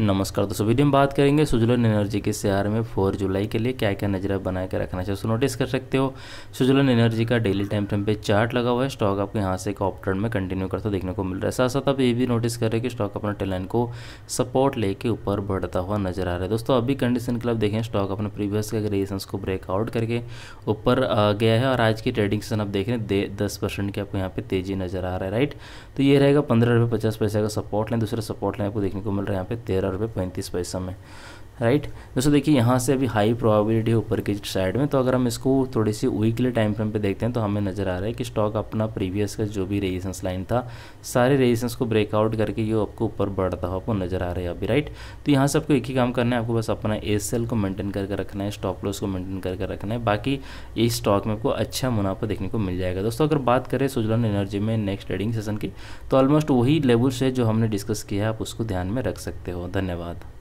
नमस्कार दोस्तों वीडियो में बात करेंगे सुजलन एनर्जी के शेयर में 4 जुलाई के लिए क्या क्या नजरा बना के रखना चाहिए नोटिस कर सकते हो सुजलन एनर्जी का डेली टाइम टाइम पे चार्ट लगा हुआ है स्टॉक आपको यहाँ से एक ऑप्टर्न में कंटिन्यू करता देखने को मिल रहा है साथ साथ आप ये भी नोटिस कर रहे हैं कि स्टॉक अपना टेलन को सपोर्ट लेके ऊपर बढ़ता हुआ नजर आ रहा है दोस्तों अभी कंडीशन के आप देखें स्टॉक अपने प्रीवियस के रेजिस्टेंस को ब्रेकआउट करके ऊपर गया है और आज की ट्रेडिंग सेशन आप देख रहे हैं दस परसेंट की आपको यहाँ पे तेजी नजर आ रहा है राइट तो ये रहेगा पंद्रह रुपये पचास पैसे का सपोर्ट लाइन दूसरा सपोर्ट लाइन आपको देखने को मिल रहा है यहाँ पे तेरह रुपये पैंतीस पैसा में राइट दोस्तों देखिए यहाँ से अभी हाई प्रोबेबिलिटी है ऊपर की साइड में तो अगर हम इसको थोड़ी सी वीकली टाइम फ्रेम पे देखते हैं तो हमें नज़र आ रहा है कि स्टॉक अपना प्रीवियस का जो भी रेजिस्टेंस लाइन था सारे रेजिस्टेंस को ब्रेकआउट करके ये आपको ऊपर बढ़ता हुआ आपको नज़र आ रहा है अभी राइट तो यहाँ से आपको एक ही काम करना है आपको बस अपना ए सेल को मेंटेन करके रखना है स्टॉप लॉस को मेंटेन करके रखना है बाकी ये स्टॉक में आपको अच्छा मुनाफा देखने को मिल जाएगा दोस्तों अगर बात करें सुजलन एनर्जी में नेक्स्ट ट्रेडिंग सेशन की तो ऑलमोस्ट वही लेवल्स है जो हमने डिस्कस किया है आप उसको ध्यान में रख सकते हो धन्यवाद